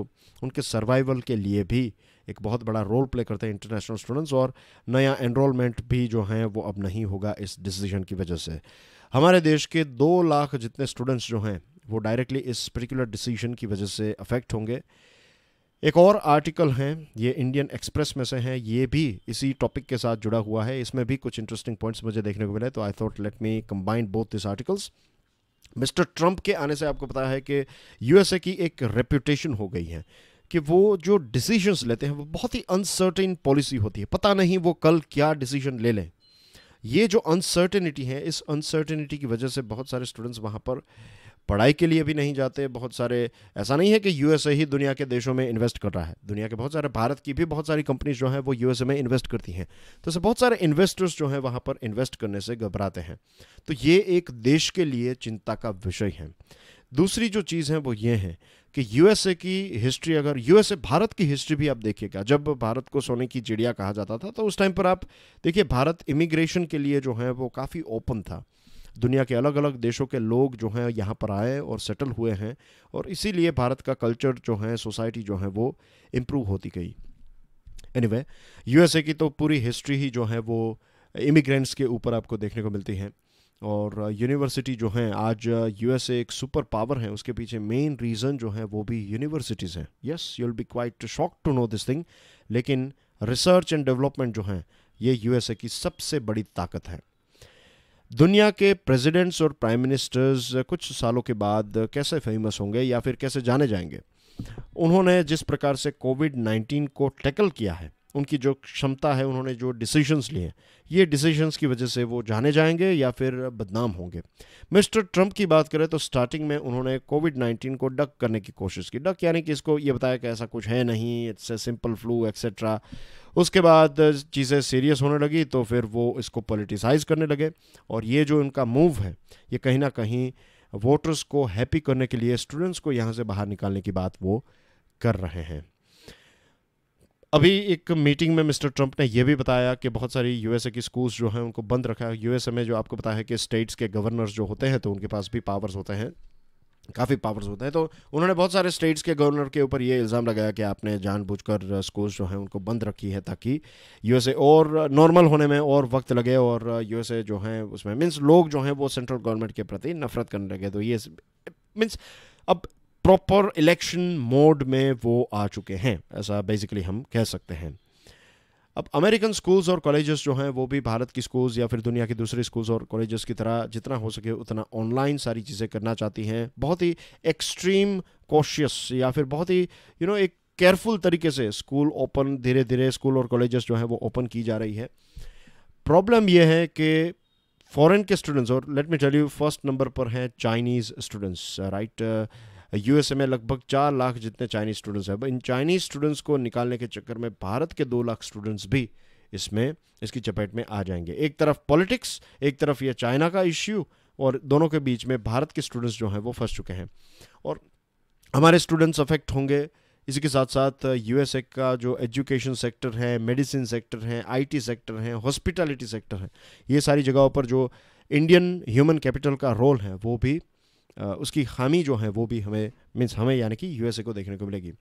उनके सर्वाइवल के लिए भी एक बहुत बड़ा रोल प्ले करते हैं इंटरनेशनल स्टूडेंट्स और नया एनरोलमेंट भी जो हैं वो अब नहीं होगा इस डिसीजन की वजह से हमारे देश के दो लाख जितने स्टूडेंट्स जो हैं वो डायरेक्टली इस पर्टिकुलर डिसीजन की वजह से अफेक्ट होंगे एक और आर्टिकल हैं ये इंडियन एक्सप्रेस में से हैं ये भी इसी टॉपिक के साथ जुड़ा हुआ है इसमें भी कुछ इंटरेस्टिंग पॉइंट्स मुझे देखने को मिले तो I thought let me combined both this articles mister Trump के आने से आपको पता है कि यूएसए की एक रेप्यूटेशन हो गई है कि वो जो डिसीजंस लेते हैं वो बहुत ही अनसर्टेन पॉलिसी होती है पता नहीं वो कल क्या डिसीजन ले लें ये जो अनसर्टेनिटी है इस अनसर्टेनिटी की वजह से बहुत सारे स्टूडेंट्स वहाँ पर पढ़ाई के लिए भी नहीं जाते बहुत सारे ऐसा नहीं है कि यूएसए ही दुनिया के देशों में इन्वेस्ट कर रहा है दुनिया के बहुत सारे भारत की भी बहुत सारी कंपनीज जो हैं वो यूएसए में इन्वेस्ट करती हैं तो ऐसे बहुत सारे इन्वेस्टर्स जो हैं वहाँ पर इन्वेस्ट करने से घबराते हैं तो ये एक देश के लिए चिंता का विषय है दूसरी जो चीज़ है वो ये है कि यूएसए की हिस्ट्री अगर यूएसए भारत की हिस्ट्री भी आप देखिएगा जब भारत को सोने की चिड़िया कहा जाता था तो उस टाइम पर आप देखिए भारत इमिग्रेशन के लिए जो है वो काफ़ी ओपन था दुनिया के अलग अलग देशों के लोग जो हैं यहाँ पर आए और सेटल हुए हैं और इसीलिए भारत का कल्चर जो है सोसाइटी जो है वो इम्प्रूव होती गई एनी वे यू की तो पूरी हिस्ट्री ही जो है वो इमिग्रेंट्स के ऊपर आपको देखने को मिलती है और यूनिवर्सिटी जो हैं आज यू एक सुपर पावर है उसके पीछे मेन रीज़न जो है वो भी यूनिवर्सिटीज़ हैं yes you will be quite shock to know this thing लेकिन रिसर्च एंड डेवलपमेंट जो हैं ये यू की सबसे बड़ी ताकत है दुनिया के प्रेसिडेंट्स और प्राइम मिनिस्टर्स कुछ सालों के बाद कैसे फेमस होंगे या फिर कैसे जाने जाएंगे उन्होंने जिस प्रकार से कोविड 19 को टैकल किया है उनकी जो क्षमता है उन्होंने जो डिसीजंस लिए हैं ये डिसीजंस की वजह से वो जाने जाएंगे या फिर बदनाम होंगे मिस्टर ट्रंप की बात करें तो स्टार्टिंग में उन्होंने कोविड 19 को डक करने की कोशिश की डक यानी कि इसको ये बताया कि ऐसा कुछ है नहीं it's a simple flu etcetera उसके बाद चीज़ें सीरियस होने लगी तो फिर वो इसको पॉलिटिसाइज करने लगे और ये जो उनका मूव है ये कहीं ना कहीं वोटर्स को हैप्पी करने के लिए स्टूडेंट्स को यहाँ से बाहर निकालने की बात वो कर रहे हैं अभी एक मीटिंग में मिस्टर ट्रंप ने यह भी बताया कि बहुत सारी यूएसए की स्कूल्स जो हैं उनको बंद रखा है यूएसए में जो आपको पता है कि स्टेट्स के गवर्नर्स जो होते हैं तो उनके पास भी पावर्स होते हैं काफ़ी पावर्स होते हैं तो उन्होंने बहुत सारे स्टेट्स के गवर्नर के ऊपर ये इल्ज़ाम लगाया कि आपने जानबूझकर स्कूल्स जो हैं उनको बंद रखी है ताकि यूएसए और नॉर्मल होने में और वक्त लगे और यूएसए जो हैं उसमें मीन्स लोग जो हैं वो सेंट्रल गवर्नमेंट के प्रति नफरत करने लगे तो ये मीन्स अब प्रॉपर इलेक्शन मोड में वो आ चुके हैं ऐसा बेसिकली हम कह सकते हैं अब अमेरिकन स्कूल्स और कॉलेजेस जो हैं वो भी भारत की स्कूल्स या फिर दुनिया के दूसरे स्कूल्स और कॉलेजेस की तरह जितना हो सके उतना ऑनलाइन सारी चीज़ें करना चाहती हैं बहुत ही एक्सट्रीम कॉशियस या फिर बहुत ही यू you नो know, एक केयरफुल तरीके से स्कूल ओपन धीरे धीरे स्कूल और कॉलेजेस जो हैं वो ओपन की जा रही है प्रॉब्लम यह है कि फॉरेन के स्टूडेंट्स और let me tell you first number पर हैं चाइनीज़ स्टूडेंट्स राइट यूएसए में लगभग चार लाख जितने चाइनीज स्टूडेंट्स हैं इन चाइनीज स्टूडेंट्स को निकालने के चक्कर में भारत के दो लाख स्टूडेंट्स भी इसमें इसकी चपेट में आ जाएंगे एक तरफ पॉलिटिक्स एक तरफ यह चाइना का इश्यू और दोनों के बीच में भारत के स्टूडेंट्स जो हैं वो फंस चुके हैं और हमारे स्टूडेंट्स अफेक्ट होंगे इसी के साथ साथ यूएसए का जो एजुकेशन सेक्टर है मेडिसिन सेक्टर है आईटी सेक्टर है हॉस्पिटैलिटी सेक्टर है ये सारी जगहों पर जो इंडियन ह्यूमन कैपिटल का रोल है वो भी उसकी खामी जो है वो भी हमें मीन्स हमें यानी कि यूएसए को देखने को मिलेगी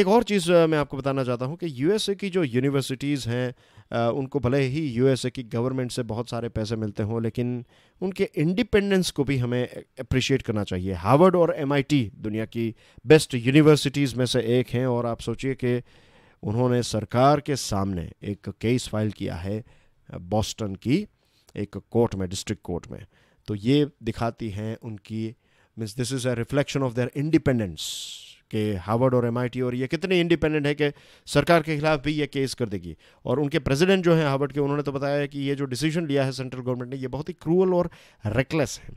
एक और चीज़ मैं आपको बताना चाहता हूँ कि यूएसए की जो यूनिवर्सिटीज़ हैं उनको भले ही यूएसए की गवर्नमेंट से बहुत सारे पैसे मिलते हों लेकिन उनके इंडिपेंडेंस को भी हमें अप्रिशिएट करना चाहिए हार्वर्ड और एम दुनिया की बेस्ट यूनिवर्सिटीज़ में से एक हैं और आप सोचिए कि उन्होंने सरकार के सामने एक केस फाइल किया है बॉस्टन की एक कोर्ट में डिस्ट्रिक्ट कोर्ट में तो ये दिखाती हैं उनकी means this is a reflection of their independence के हार्वर्ड और एम और ये कितने इंडिपेंडेंट है कि सरकार के खिलाफ भी ये केस कर देगी और उनके प्रेसिडेंट जो हैं हार्वर्ड के उन्होंने तो बताया कि ये जो डिसीजन लिया है सेंट्रल गवर्नमेंट ने ये बहुत ही क्रूअल और रेकलेस है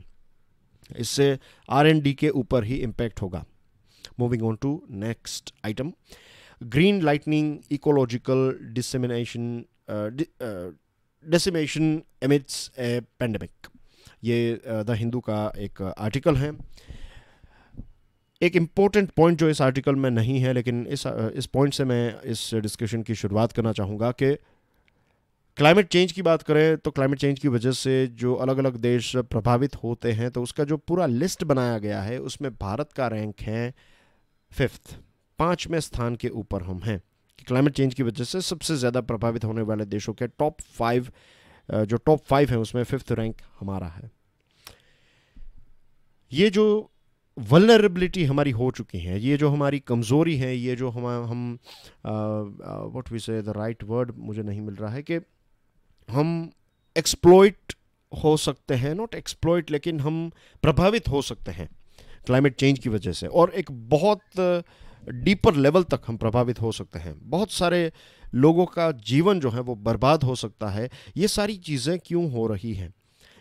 इससे आर के ऊपर ही इम्पैक्ट होगा moving on to next item green lightning ecological dissemination decimation emits a pandemic ये द हिंदू का एक आर्टिकल है एक इम्पॉर्टेंट पॉइंट जो इस आर्टिकल में नहीं है लेकिन इस इस पॉइंट से मैं इस डिस्कशन की शुरुआत करना चाहूँगा कि क्लाइमेट चेंज की बात करें तो क्लाइमेट चेंज की वजह से जो अलग अलग देश प्रभावित होते हैं तो उसका जो पूरा लिस्ट बनाया गया है उसमें भारत का रैंक है फिफ्थ पाँचवें स्थान के ऊपर हम हैं क्लाइमेट चेंज की वजह से सबसे ज़्यादा प्रभावित होने वाले देशों के टॉप फाइव जो टॉप फाइव है उसमें फिफ्थ रैंक हमारा है ये जो वलनरेबिलिटी हमारी हो चुकी है ये जो हमारी कमज़ोरी है ये जो हम हम what we say the right word मुझे नहीं मिल रहा है कि हम एक्सप्लोइट हो सकते हैं नॉट एक्सप्लोइट लेकिन हम प्रभावित हो सकते हैं क्लाइमेट चेंज की वजह से और एक बहुत डीपर लेवल तक हम प्रभावित हो सकते हैं बहुत सारे लोगों का जीवन जो है वो बर्बाद हो सकता है ये सारी चीज़ें क्यों हो रही हैं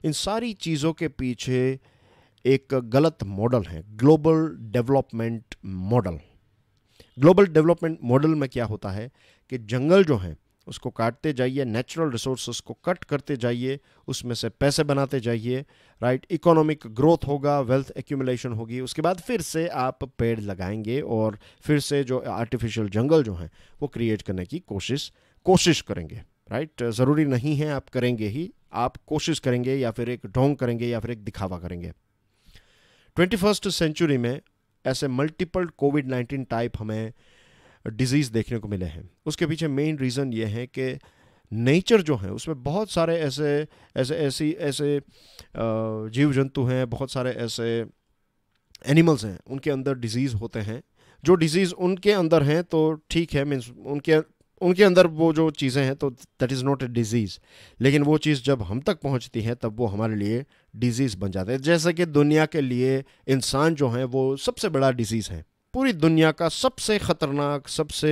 इन सारी चीज़ों के पीछे एक गलत मॉडल है global development model global development model में क्या होता है कि जंगल जो हैं उसको काटते जाइए नेचुरल रिसोर्स को कट करते जाइए उसमें से पैसे बनाते जाइए राइट इकोनॉमिक ग्रोथ होगा वेल्थ एक्यूमुलेशन होगी उसके बाद फिर से आप पेड़ लगाएंगे और फिर से जो आर्टिफिशियल जंगल जो हैं वो क्रिएट करने की कोशिश कोशिश करेंगे राइट ज़रूरी नहीं है आप करेंगे ही आप कोशिश करेंगे या फिर एक ढोंग करेंगे या फिर एक दिखावा करेंगे ट्वेंटी फर्स्ट सेंचुरी में ऐसे मल्टीपल कोविड नाइन्टीन टाइप हमें डिजीज़ देखने को मिले हैं उसके पीछे मेन रीज़न ये है कि नेचर जो है उसमें बहुत सारे ऐसे ऐसे ऐसी ऐसे जीव जंतु हैं बहुत सारे ऐसे एनिमल्स हैं उनके अंदर डिजीज़ होते हैं जो डिजीज़ उनके अंदर हैं तो ठीक है मीन्स उनके उनके अंदर वो जो चीज़ें हैं तो that is not a disease लेकिन वो चीज़ जब हम तक पहुंचती है तब वो हमारे लिए डिज़ीज़ बन जाते हैं जैसे कि दुनिया के लिए इंसान जो हैं वो सबसे बड़ा डिज़ीज़ है पूरी दुनिया का सबसे ख़तरनाक सबसे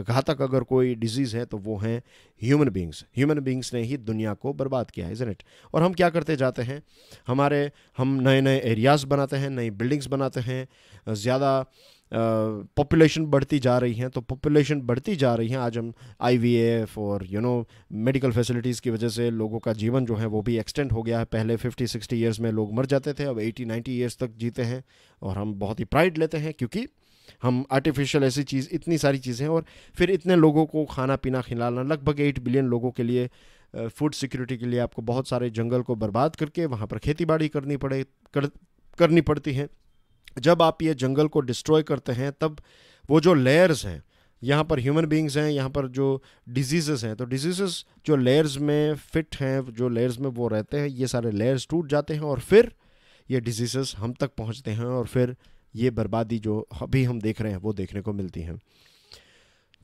घातक अगर कोई डिजीज़ है तो वो हैं ह्यूमन बींग्स ह्यूमन बींग्स ने ही दुनिया को बर्बाद किया है इट और हम क्या करते जाते हैं हमारे हम नए नए एरियाज़ बनाते हैं नई बिल्डिंग्स बनाते हैं ज़्यादा पॉपुलेशन बढ़ती जा रही हैं तो पॉपुलेशन बढ़ती जा रही हैं आज हम आई और यू नो मेडिकल फैसिलिटीज़ की वजह से लोगों का जीवन जो है वो भी एक्सटेंड हो गया है पहले 50 60 ईयर्स में लोग मर जाते थे अब 80 90 ईयर्स तक जीते हैं और हम बहुत ही प्राइड लेते हैं क्योंकि हम आर्टिफिशियल ऐसी चीज़ इतनी सारी चीज़ें और फिर इतने लोगों को खाना पीना खिलाना लगभग एट बिलियन लोगों के लिए फूड सिक्योरिटी के लिए आपको बहुत सारे जंगल को बर्बाद करके वहाँ पर खेती बाड़ी करनी पड़े कर, करनी पड़ती है जब आप ये जंगल को डिस्ट्रॉय करते हैं तब वो जो लेयर्स हैं यहाँ पर ह्यूमन बींग्स हैं यहाँ पर जो डिजीज़ हैं तो डिजीज़ जो लेयर्स में फिट हैं जो लेयर्स में वो रहते हैं ये सारे लेयर्स टूट जाते हैं और फिर ये डिजीज़ हम तक पहुँचते हैं और फिर ये बर्बादी जो अभी हम देख रहे हैं वो देखने को मिलती हैं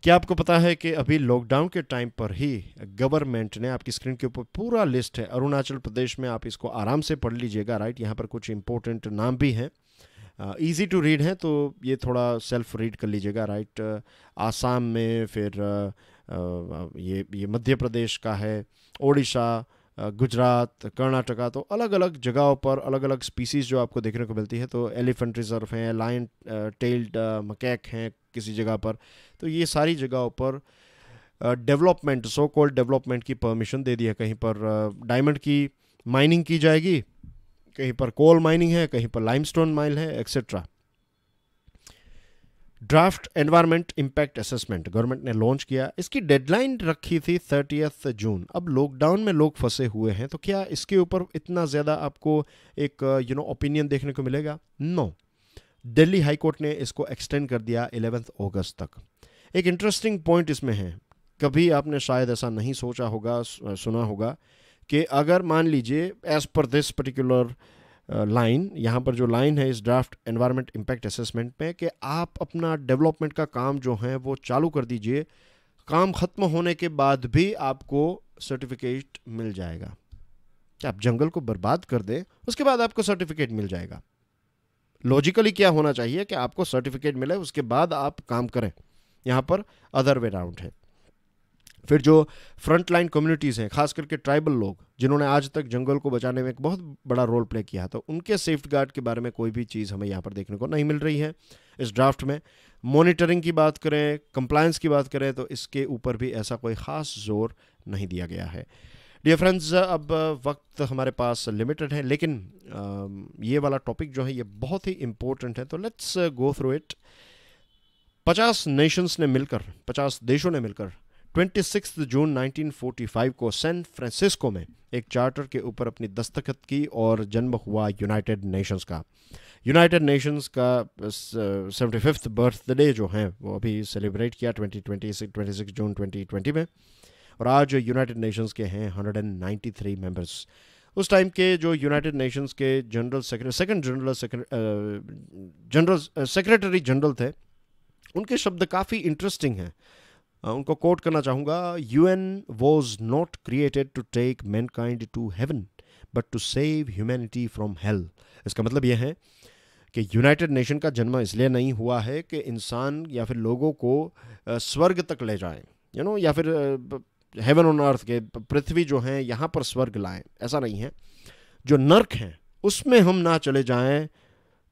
क्या आपको पता है कि अभी लॉकडाउन के टाइम पर ही गवर्नमेंट ने आपकी स्क्रीन के ऊपर पूरा लिस्ट है अरुणाचल प्रदेश में आप इसको आराम से पढ़ लीजिएगा राइट यहाँ पर कुछ इंपॉर्टेंट नाम भी हैं ईजी टू रीड हैं तो ये थोड़ा सेल्फ रीड कर लीजिएगा राइट आसाम में फिर ये ये मध्य प्रदेश का है ओडिशा गुजरात कर्नाटका तो अलग अलग जगहों पर अलग अलग स्पीसीज़ जो आपको देखने को मिलती है तो एलिफेंट रिजर्व हैं लाइन टेल्ड मकैक हैं किसी जगह पर तो ये सारी जगहों पर डेवलपमेंट सो कॉल्ड डेवलपमेंट की परमिशन दे दी है कहीं पर डायमंड की माइनिंग की जाएगी कहीं पर कोल माइनिंग है कहीं पर लाइमस्टोन माइल है etcetera draft environment impact assessment government ने लॉन्च किया इसकी डेडलाइन रखी थी थर्टीथ जून अब लॉकडाउन में लोग फंसे हुए हैं तो क्या इसके ऊपर इतना ज़्यादा आपको एक यू नो ओपिनियन देखने को मिलेगा नो no. दिल्ली हाईकोर्ट ने इसको एक्सटेंड कर दिया इलेवेंथ अगस्त तक एक इंटरेस्टिंग पॉइंट इसमें है कभी आपने शायद ऐसा नहीं सोचा होगा सुना होगा कि अगर मान लीजिए as per this particular line यहाँ पर जो लाइन है इस ड्राफ्ट एनवायरनमेंट इम्पैक्ट असेसमेंट में कि आप अपना डेवलपमेंट का काम जो है वो चालू कर दीजिए काम ख़त्म होने के बाद भी आपको सर्टिफिकेट मिल जाएगा कि आप जंगल को बर्बाद कर दें उसके बाद आपको सर्टिफिकेट मिल जाएगा लॉजिकली क्या होना चाहिए कि आपको सर्टिफिकेट मिले उसके बाद आप काम करें यहाँ पर अदर वे राउंड है फिर जो फ्रंट लाइन कम्युनिटीज़ हैं खास करके ट्राइबल लोग जिन्होंने आज तक जंगल को बचाने में एक बहुत बड़ा रोल प्ले किया तो उनके सेफ्ट गार्ड के बारे में कोई भी चीज़ हमें यहाँ पर देखने को नहीं मिल रही है इस ड्राफ्ट में मॉनिटरिंग की बात करें कंप्लायंस की बात करें तो इसके ऊपर भी ऐसा कोई ख़ास जोर नहीं दिया गया है डियर फ्रेंड्स अब वक्त हमारे पास लिमिटेड है लेकिन ये वाला टॉपिक जो है ये बहुत ही इम्पोर्टेंट है तो लेट्स गो थ्रू इट पचास नेशंस ने मिलकर पचास देशों ने मिलकर 26 जून 1945 को सैन फ्रांसिस्को में एक चार्टर के ऊपर अपनी दस्तखत की और जन्म हुआ यूनाइटेड नेशंस का यूनाइटेड नेशंस का सेवेंटी फिफ्थ बर्थडे जो है वो अभी सेलिब्रेट किया 2020 ट्वेंटी जून 2020 में और आज यूनाइटेड नेशंस के हैं 193 मेंबर्स उस टाइम के जो यूनाइटेड नेशंस के general secretary second general general secretary general थे उनके शब्द काफ़ी इंटरेस्टिंग हैं उनको कोट करना चाहूँगा U N was not created to take mankind to heaven but to save humanity from hell इसका मतलब यह है कि यूनाइटेड नेशन का जन्म इसलिए नहीं हुआ है कि इंसान या फिर लोगों को स्वर्ग तक ले जाए यू नो या फिर हेवन ऑन अर्थ के पृथ्वी जो हैं यहाँ पर स्वर्ग लाएं ऐसा नहीं है जो नर्क हैं उसमें हम ना चले जाएं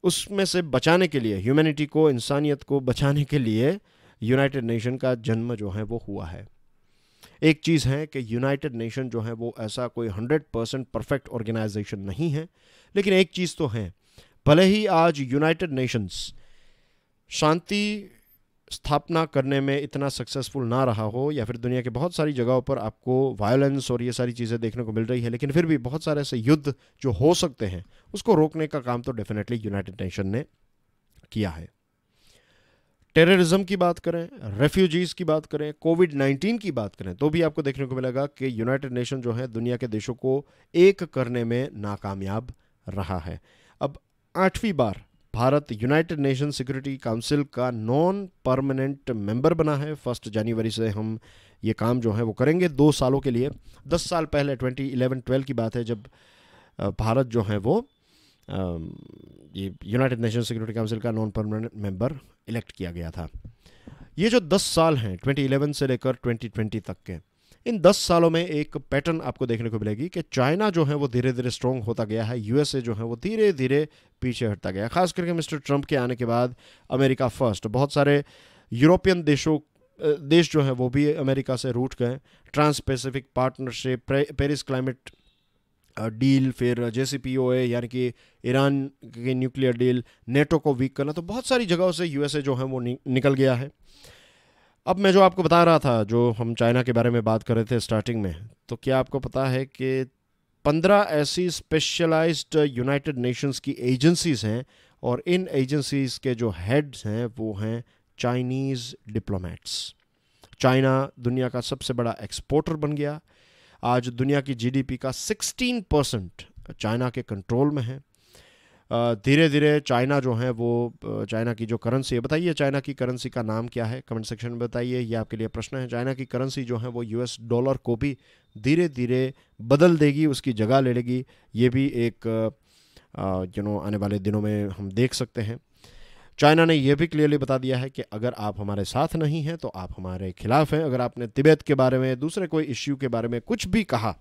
उसमें से बचाने के लिए ह्यूमैनिटी को इंसानियत को बचाने के लिए यूनाइटेड नेशन का जन्म जो है वो हुआ है एक चीज़ है कि यूनाइटेड नेशन जो है वो ऐसा कोई हंड्रेड परसेंट परफेक्ट ऑर्गेनाइजेशन नहीं है लेकिन एक चीज़ तो है भले ही आज यूनाइटेड नेशंस शांति स्थापना करने में इतना सक्सेसफुल ना रहा हो या फिर दुनिया के बहुत सारी जगहों पर आपको वायलेंस और ये सारी चीज़ें देखने को मिल रही है लेकिन फिर भी बहुत सारे ऐसे युद्ध जो हो सकते हैं उसको रोकने का काम तो डेफिनेटली यूनाइटेड नेशन ने किया है टेररिज्म की बात करें रेफ्यूजीज़ की बात करें कोविड 19 की बात करें तो भी आपको देखने को मिलेगा कि यूनाइटेड नेशन जो है दुनिया के देशों को एक करने में नाकामयाब रहा है अब आठवीं बार Bharat United Nation Security Council का नॉन परमानेंट मेंबर बना है फर्स्ट जनवरी से हम ये काम जो है वो करेंगे दो सालों के लिए दस साल पहले ट्वेंटी इलेवन ट्वेल्व की बात है जब भारत जो है वो ये यूनाइटेड नेशन सिक्योरिटी काउंसिल का नॉन परमानेंट मेंबर इलेक्ट किया गया था ये जो 10 साल हैं 2011 से लेकर 2020 तक के इन 10 सालों में एक पैटर्न आपको देखने को मिलेगी कि चाइना जो है वो धीरे धीरे स्ट्रॉन्ग होता गया है यूएसए जो है वो धीरे धीरे पीछे हटता गया खास करके मिस्टर ट्रंप के आने के बाद अमेरिका फर्स्ट बहुत सारे यूरोपियन देशों देश जो है वो भी अमेरिका से रूट गए trans pacific partnership Paris climate deal फिर जे है यानी कि ईरान की न्यूक्लियर डील नेटो को वीक करना तो बहुत सारी जगहों से यूएसए जो है वो नि, निकल गया है अब मैं जो आपको बता रहा था जो हम चाइना के बारे में बात कर रहे थे स्टार्टिंग में तो क्या आपको पता है कि पंद्रह ऐसी स्पेशलाइज्ड यूनाइटेड नेशंस की एजेंसीज हैं और इन एजेंसीज के जो हेड्स हैं वो हैं चाइनीज़ डिप्लोमेट्स चाइना दुनिया का सबसे बड़ा एक्सपोर्टर बन गया आज दुनिया की जीडीपी का 16 परसेंट चाइना के कंट्रोल में है धीरे धीरे चाइना जो है वो चाइना की जो करेंसी है बताइए चाइना की करेंसी का नाम क्या है कमेंट सेक्शन में बताइए ये आपके लिए प्रश्न है चाइना की करेंसी जो है वो यूएस डॉलर को भी धीरे धीरे बदल देगी उसकी जगह ले लेगी ये भी एक यू नो आने वाले दिनों में हम देख सकते हैं चाइना ने यह भी क्लियरली बता दिया है कि अगर आप हमारे साथ नहीं हैं तो आप हमारे खिलाफ हैं अगर आपने तिब्बत के बारे में दूसरे कोई इश्यू के बारे में कुछ भी कहा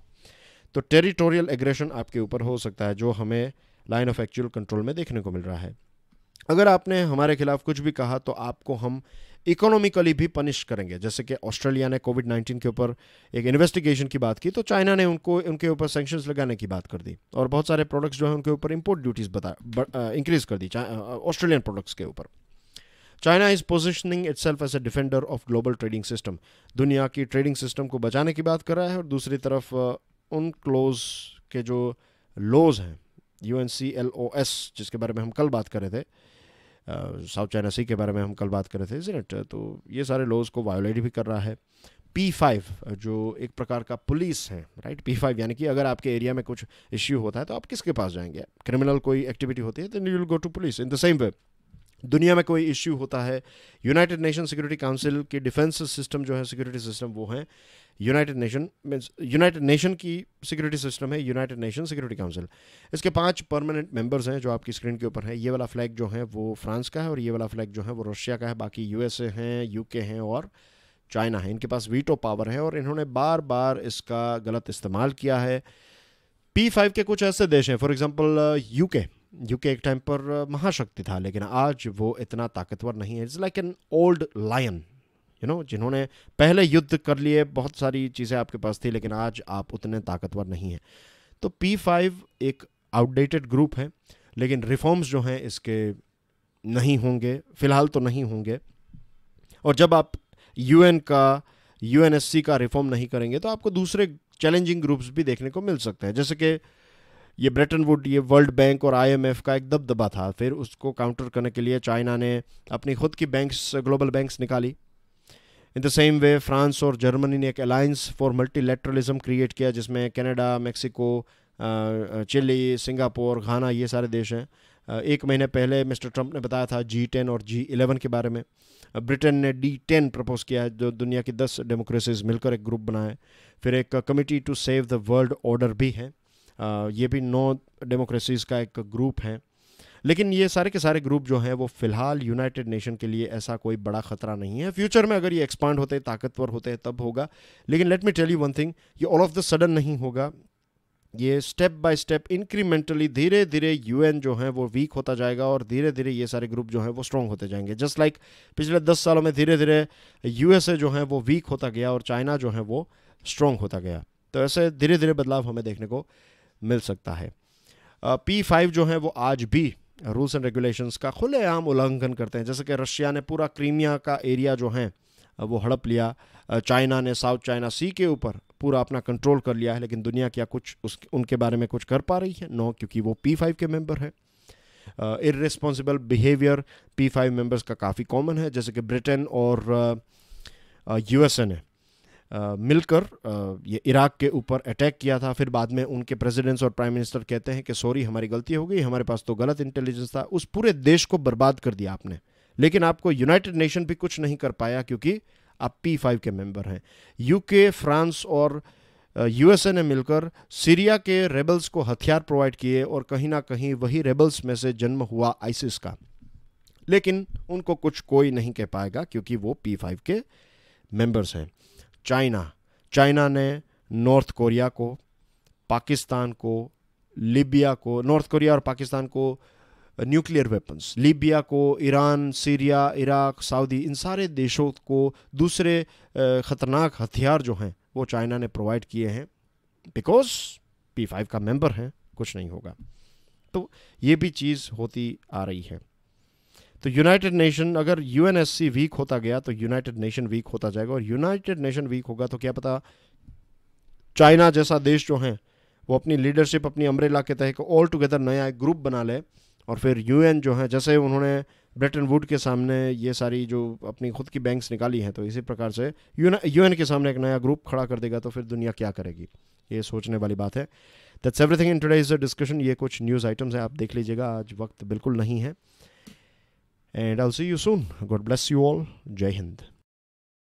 तो टेरिटोरियल एग्रेशन आपके ऊपर हो सकता है जो हमें लाइन ऑफ एक्चुअल कंट्रोल में देखने को मिल रहा है अगर आपने हमारे खिलाफ कुछ भी कहा तो आपको हम इकोनॉमिकली भी पनिश करेंगे जैसे कि ऑस्ट्रेलिया ने कोविड 19 के ऊपर एक इन्वेस्टिगेशन की बात की तो चाइना ने उनको उनके ऊपर सेंक्शंस लगाने की बात कर दी और बहुत सारे प्रोडक्ट्स जो है उनके ऊपर इंपोर्ट ड्यूटीज़ बता इंक्रीज़ कर दी ऑस्ट्रेलियन प्रोडक्ट्स के ऊपर China is positioning itself as a defender of global trading system दुनिया की ट्रेडिंग सिस्टम को बचाने की बात कर रहा है और दूसरी तरफ उन क्लोज के जो लॉज हैं U N C L O S जिसके बारे में हम कल बात कर रहे थे साउथ चाइना सी के बारे में हम कल बात कर रहे थे इजनेट तो ये सारे लॉज को वायोलेट भी कर रहा है पी फाइव जो एक प्रकार का पुलिस है राइट पी फाइव यानी कि अगर आपके एरिया में कुछ इश्यू होता है तो आप किसके पास जाएंगे क्रिमिनल कोई एक्टिविटी होती है तो you will go to police in the same way दुनिया में कोई इश्यू होता है यूनाइटेड नेशन सिक्योरिटी काउंसिल के डिफेंस सिस्टम जो है सिक्योरिटी सिस्टम वो है United Nation means United Nation की सिक्योरिटी सिस्टम है यूनाइटेड नेशन सिक्योरिटी काउंसिल इसके पांच परमानेंट मेंबर्स हैं जो आपकी स्क्रीन के ऊपर है ये वाला फ्लैग जो है वो फ्रांस का है और ये वाला फ्लैग जो है वो रशिया का है बाकी यूएसए हैं यूके हैं और चाइना है इनके पास वीटो पावर है और इन्होंने बार बार इसका गलत इस्तेमाल किया है पी फाइव के कुछ ऐसे देश हैं फॉर एग्जाम्पल यूके यूके एक टाइम पर uh, महाशक्ति था लेकिन आज वो इतना ताकतवर नहीं है it's like an old lion you know जिन्होंने पहले युद्ध कर लिए बहुत सारी चीज़ें आपके पास थी लेकिन आज आप उतने ताकतवर नहीं हैं तो पी फाइव एक आउटडेटेड ग्रुप है लेकिन रिफॉर्म्स जो हैं इसके नहीं होंगे फ़िलहाल तो नहीं होंगे और जब आप यूएन का यूएनएससी का रिफॉर्म नहीं करेंगे तो आपको दूसरे चैलेंजिंग ग्रुप्स भी देखने को मिल सकते हैं जैसे कि ये ब्रिटेन वुड ये वर्ल्ड बैंक और आईएमएफ का एक दबदबा था फिर उसको काउंटर करने के लिए चाइना ने अपनी खुद की बैंक्स ग्लोबल बैंक्स निकाली in the same way France और जर्मनी ने एक अलायंस फॉर मल्टीलेटरलिज्म क्रिएट किया जिसमें Canada Mexico Chile Singapore Ghana ये सारे देश हैं uh, एक महीने पहले मिस्टर ट्रंप ने बताया था जी टेन और जी इलेवन के बारे में ब्रिटेन uh, ने डी टेन प्रपोज किया है जो दुनिया की दस डेमोक्रेसीज मिलकर एक ग्रुप बनाए फिर एक committee to save the world order भी है uh, ये भी नौ डेमोक्रेसीज का एक ग्रुप है लेकिन ये सारे के सारे ग्रुप जो हैं वो फिलहाल यूनाइटेड नेशन के लिए ऐसा कोई बड़ा खतरा नहीं है फ्यूचर में अगर ये एक्सपांड होते ताकतवर होते तब होगा लेकिन let me tell you one thing ये ऑल ऑफ द सडन नहीं होगा ये स्टेप बाय स्टेप इंक्रीमेंटली धीरे धीरे यूएन जो है वो वीक होता जाएगा और धीरे धीरे ये सारे ग्रुप जो है वो स्ट्रॉन्ग होते जाएंगे जस्ट लाइक like पिछले दस सालों में धीरे धीरे यूएसए जो है वो वीक होता गया और चाइना जो है वो स्ट्रॉन्ग होता गया तो ऐसे धीरे धीरे बदलाव हमें देखने को मिल सकता है पी uh, फाइव जो है वो आज भी रूल्स एंड रेगुलेशंस का खुलेआम उल्लंघन करते हैं जैसे कि रशिया ने पूरा क्रीमिया का एरिया जो है वो हड़प लिया चाइना ने साउथ चाइना सी के ऊपर पूरा अपना कंट्रोल कर लिया है लेकिन दुनिया क्या कुछ उस उनके बारे में कुछ कर पा रही है नो क्योंकि वो पी फाइव के मेंबर हैं irresponsible behaviour P five members का काफ़ी कॉमन है जैसे कि ब्रिटेन और यू एस ए ने मिलकर ये इराक के ऊपर अटैक किया था फिर बाद में उनके प्रेसिडेंट्स और प्राइम मिनिस्टर कहते हैं कि सॉरी हमारी गलती हो गई हमारे पास तो गलत इंटेलिजेंस था उस पूरे देश को बर्बाद कर दिया आपने लेकिन आपको यूनाइटेड नेशन भी कुछ नहीं कर पाया क्योंकि आप पी फाइव के मेंबर हैं यूके फ्रांस और यूएसए ने मिलकर सीरिया के रेबल्स को हथियार प्रोवाइड किए और कहीं ना कहीं वही रेबल्स में से जन्म हुआ आइसिस का लेकिन उनको कुछ कोई नहीं कह पाएगा क्योंकि वो पी फाइव के मेंबर्स हैं चाइना चाइना ने नॉर्थ कोरिया को पाकिस्तान को लीबिया को नॉर्थ कोरिया और पाकिस्तान को न्यूक्लियर वेपन्स लीबिया को ईरान सीरिया इराक सऊदी इन सारे देशों को दूसरे ख़तरनाक हथियार जो हैं वो चाइना ने प्रोवाइड किए हैं बिकॉज पी फाइव का मेंबर है कुछ नहीं होगा तो ये भी चीज़ होती आ रही है तो यूनाइटेड नेशन अगर यू वीक होता गया तो यूनाइटेड नेशन वीक होता जाएगा और यूनाइटेड नेशन वीक होगा तो क्या पता चाइना जैसा देश जो है वो अपनी लीडरशिप अपनी अमरेला के तहत ऑल टुगेदर नया एक ग्रुप बना ले और फिर यूएन जो है जैसे उन्होंने ब्रिटेन वुड के सामने ये सारी जो अपनी खुद की बैंक्स निकाली हैं तो इसी प्रकार से यूएन के सामने एक नया ग्रुप खड़ा कर देगा तो फिर दुनिया क्या करेगी ये सोचने वाली बात है that's everything in today is a discussion ये कुछ न्यूज़ आइटम्स हैं आप देख लीजिएगा आज वक्त बिल्कुल नहीं है and I'll see you soon. God bless you all. Jai Hind.